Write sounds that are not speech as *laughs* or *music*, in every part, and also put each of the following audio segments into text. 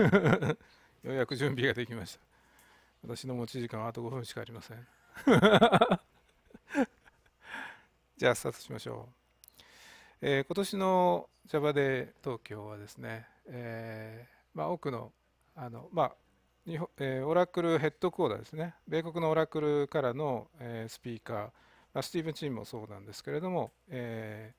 ようやく準備ができました私の持ち時間はあと5分しかありません *laughs* じゃあスタートしましょう、えー、今年の Java で東京はですね、えー、まあ、多くのあの、まあ日本えー、オラクルヘッドコーダーですね米国のオラクルからの、えスピーカー、まあ、スティーブン・チームもそうなんですけれども、え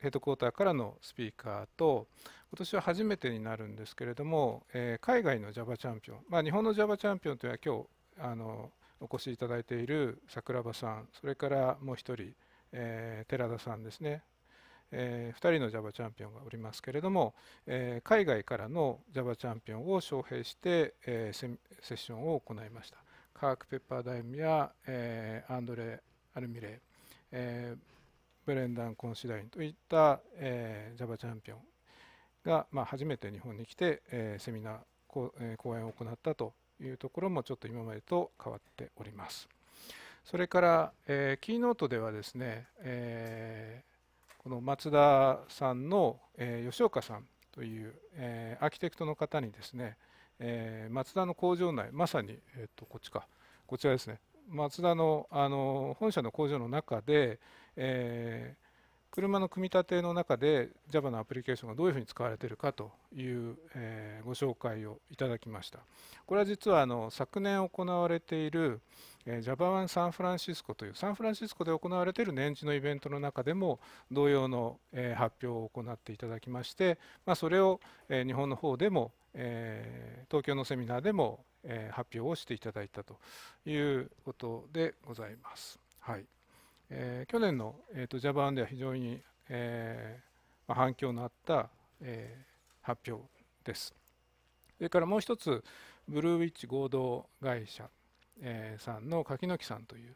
ヘッドクォーターからのスピーカーと今年は初めてになるんですけれども、えー、海外の Java チャンピオン、まあ、日本の Java チャンピオンというのは今日あのお越しいただいている桜庭さんそれからもう1人、えー、寺田さんですね、えー、2人の Java チャンピオンがおりますけれども、えー、海外からの Java チャンピオンを招聘して、えセッションを行いましたカーク・ペッパー・ダイムや、えアンドレ・アルミレえーブレンダン・コンシダインといった、えー、Java チャンピオンが、まあ、初めて日本に来て、えー、セミナー講,、えー、講演を行ったというところもちょっと今までと変わっております。それから、えー、キーノートではですね、えー、この松田さんの、えー、吉岡さんという、えー、アーキテクトの方にですね、えー、松田の工場内まさに、えー、とこっちかこちらですね松田のあの本社の工場の中で、えー、車の組み立ての中で Java のアプリケーションがどういうふうに使われているかという、えー、ご紹介をいただきました。これは実はあの昨年行われている、えー、Java1 サンフランシスコというサンフランシスコで行われている年次のイベントの中でも同様の、えー、発表を行っていただきまして、まあ、それを、えー、日本の方でも、えー、東京のセミナーでも、え発表をしていただいたということでございます。はいえー、去年の、えーと、Java では非常に、えーまあ、反響のあった、えー、発表です。それからもう一つ、ブルーウィッチ合同会社、えー、さんの柿の木さんという、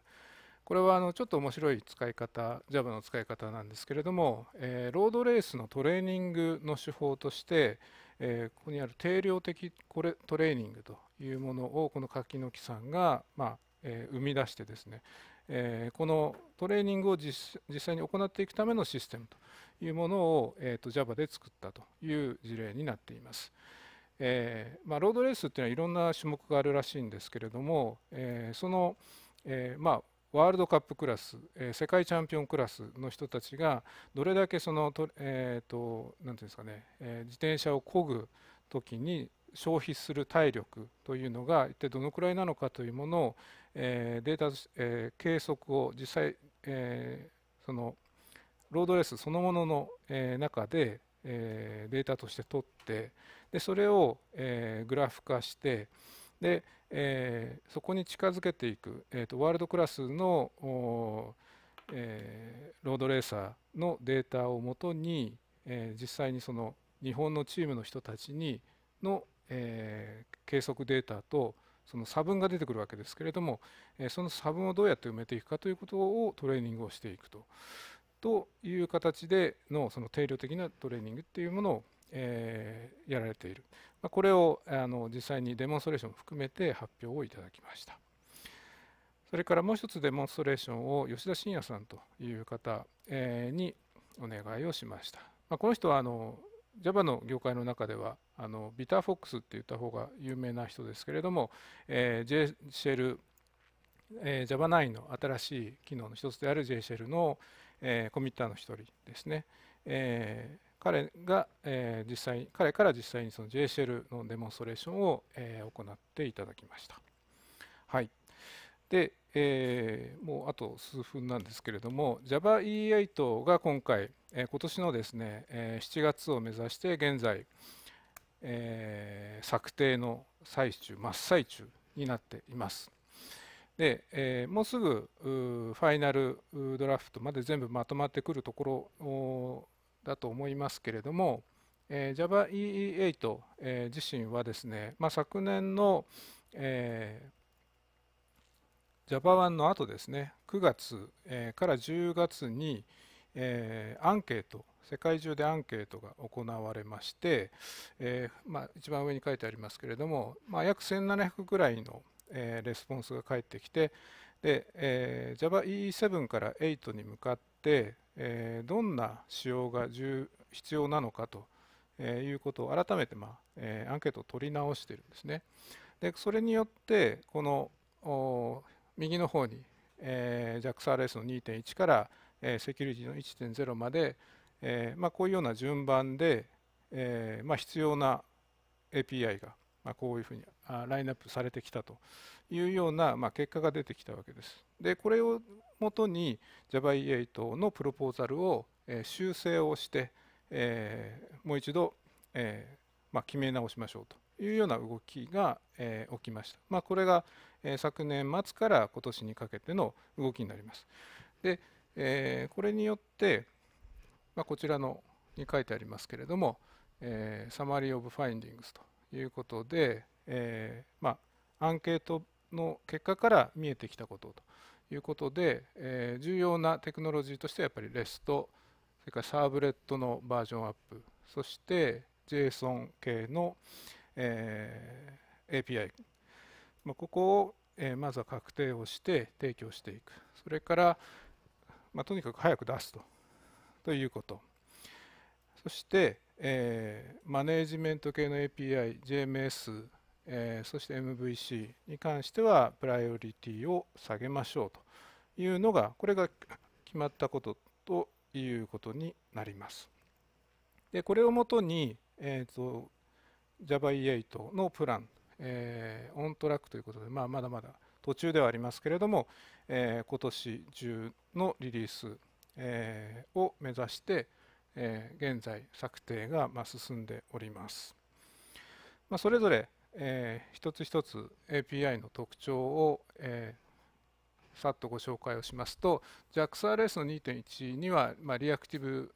これはあのちょっと面白い使い方、Java の使い方なんですけれども、えー、ロードレースのトレーニングの手法として、えー、ここにある定量的これトレーニングというものをこの柿の木さんが、まあえー、生み出してですね、えー、このトレーニングを実際に行っていくためのシステムというものを、えーと、Java で作ったという事例になっています。えー、まあ、ロードレースっていうのはいろんな種目があるらしいんですけれども、えー、その、えー、まあ、ワールドカップクラス、え世界チャンピオンクラスの人たちがどれだけそのと、えと、て言うんですかね、え自転車を漕ぐ時に消費する体力というのが一体どのくらいなのかというものを、えデータ、え計測を実際、えそのロードレースそのものの、え中で、えデータとして取ってでそれを、えグラフ化してで、えそこに近づけていく、えと、ワールドクラスのえロードレーサーのデータをもとに、え実際にその日本のチームの人たちにのえ計測データとその差分が出てくるわけですけれども、えその差分をどうやって埋めていくかということをトレーニングをしていくと。という形でのその定量的なトレーニングっていうものを、えやられている、まこれをあの実際にデモンストレーションを含めて発表をいただきました。それからもう一つデモンストレーションを吉田信也さんという方にお願いをしました。まこの人はあの Java の業界の中ではあのビターフォックスって言った方が有名な人ですけれども、えー、JShell、えー、Java9 の新しい機能の一つである JShell の、えー、コミッターの一人ですね、えー、彼が、えー、実際彼から実際にその JShell のデモンストレーションを、えー、行っていただきましたはいで、えー、もうあと数分なんですけれども JavaE8 が今回、えー、今年のですね、えー、7月を目指して現在、えー、策定の最中真っ最中になっています。で、えー、もうすぐファイナルドラフトまで全部まとまってくるところだと思いますけれども、えー、JavaEE8、えー、自身はですね、まあ、昨年の、えー Java ンの後ですね、9月、から10月に、アンケート、世界中でアンケートが行われまして、まあ、一番上に書いてありますけれども、まあ、約1700ぐらいの、レスポンスが返ってきて、でえー、JavaE7 から8に向かって、えどんな仕様が必要なのかということを改めて、まあえアンケートを取り直しているんですね。でそれによってこの右の方に、えー、JAXRS の2.1から、えー、セキュリティの1.0まで、えーまあ、こういうような順番で、えーまあ、必要な API が、まあ、こういうふうにラインナップされてきたというような、まあ、結果が出てきたわけです。でこれをもとに Java8 のプロポーザルを、えー、修正をして、えー、もう一度、えーまあ、決め直しましょうというような動きが、えー、起きました。まあ、これが、えー、昨年末から今年にかけての動きになります。で、えー、これによって、まあ、こちらのに書いてありますけれども、えー、サマリー・オブ・ファインディングスということで、えーまあ、アンケートの結果から見えてきたことということで、えー、重要なテクノロジーとしてはやっぱりレストそれからサーブレットのバージョンアップそして JSON 系の、え API、まあ、ここを、えまずは確定をして提供していくそれから、まあ、とにかく早く出すとということそして、えー、マネージメント系の API、JMS、えー、そして MVC に関してはプライオリティを下げましょうというのがこれが決まったことということになります。でこれをもとに、えーと Java8 のプラン、えー、オントラックということで、まあ、まだまだ途中ではありますけれども、えー、今年中のリリース、えー、を目指して、えー、現在策定が、まあ、進んでおります。まあ、それぞれ、えー、一つ一つ API の特徴を、えー、さっとご紹介をしますと JAXRS の2.1には、まあ、リアクティブ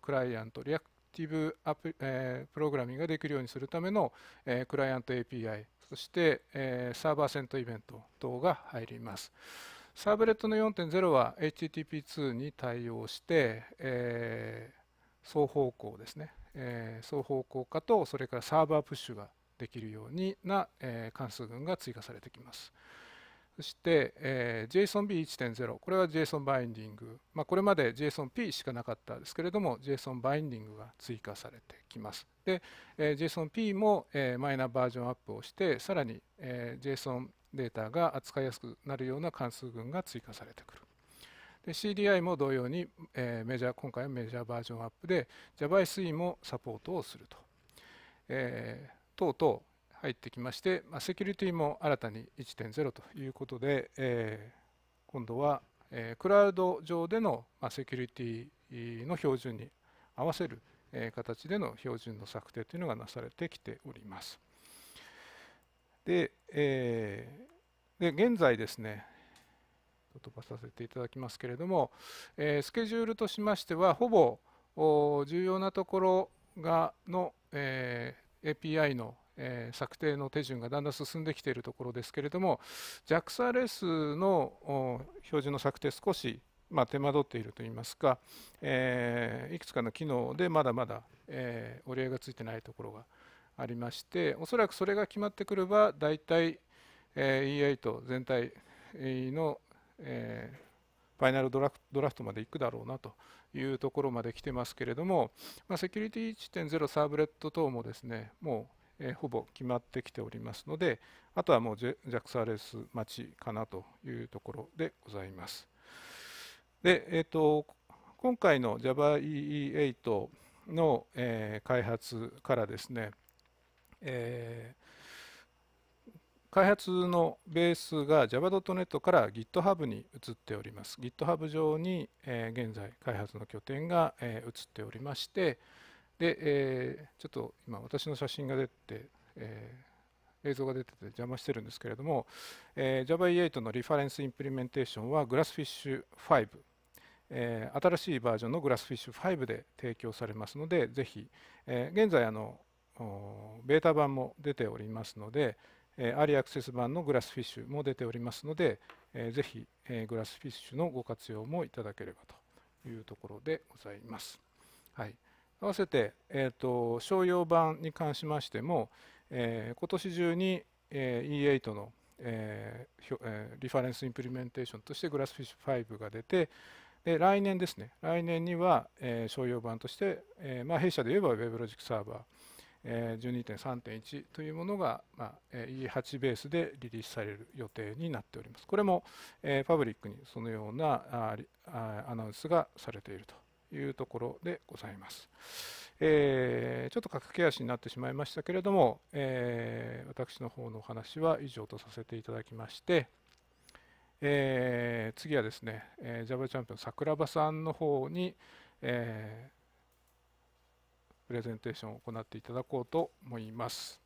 クライアントリアクティブアプ,、えー、プログラミングができるようにするための、えー、クライアント API そして、えー、サーバーセントイベント等が入りますサーブレットの4.0は HTTP2 に対応して、えー、双方向ですね、えー、双方向化とそれからサーバープッシュができるようにな、えー、関数群が追加されてきます。そして、えー、JSONB1.0 これは JSON バインディング、まあ、これまで JSONP しかなかったですけれども JSON バインディングが追加されてきますで、えー、JSONP も、えー、マイナーバージョンアップをしてさらに、えー、JSON データが扱いやすくなるような関数群が追加されてくるで CDI も同様に、えー、メジャー今回はメジャーバージョンアップで JavaSE もサポートをすると、えー、とうとう入ってきまして、まあ、セキュリティも新たに1.0ということで、えー、今度は、えー、クラウド上での、まあ、セキュリティの標準に合わせる、えー、形での標準の策定というのがなされてきております。で、えー、で現在ですね、飛ばさせていただきますけれども、えー、スケジュールとしましては、ほぼ重要なところがの、えー、API のえー、策定の手順がだんだん進んできているところですけれども JAXARS の標準の策定少しまあ、手間取っているといいますか、えー、いくつかの機能でまだまだ、えー、折り合いがついてないところがありましておそらくそれが決まってくれば大体、えー、E8 全体の、えー、ファイナルドラフトまでいくだろうなというところまで来てますけれども、まあ、セキュリティ1.0サーブレット等もですねもうえほぼ決まってきておりますのであとはもう j a x レス待ちかなというところでございます。で、えーと、今回の JavaEE8 の、えー、開発からですね、えー、開発のベースが Java.NET から GitHub に移っております。GitHub 上に、え現在開発の拠点が、え移っておりまして、で、えー、ちょっと今私の写真が出て、えー、映像が出てて邪魔してるんですけれども、えー、Java8 のリファレンスインプリメンテーションは GrassFish 5、えー、新しいバージョンの GrassFish 5で提供されますのでぜひ、えー、現在あのベータ版も出ておりますので、えー、アリアクセス版の GrassFish も出ておりますので、えー、ぜひ、えー、GrassFish のご活用もいただければというところでございます。はい合わせて、えーと、商用版に関しましても、えー、今年中に、えー、E8 の、えーえー、リファレンスインプリメンテーションとして GlassFish5 が出てで来年ですね来年には、えー、商用版として、えーまあ、弊社で言えば WebLogic サーバー、えー、12.3.1というものが、まあ、E8 ベースでリリースされる予定になっております。これも、えー、パブリックにそのようなああアナウンスがされているというところでございます。えー、ちょっと駆け足になってしまいましたけれども、えー、私の方のお話は以上とさせていただきまして、えー、次はですね、えー、Java チャンピオン桜庭さんの方に、えプレゼンテーションを行っていただこうと思います。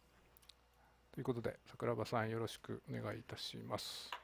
ということで桜庭さんよろしくお願いいたします。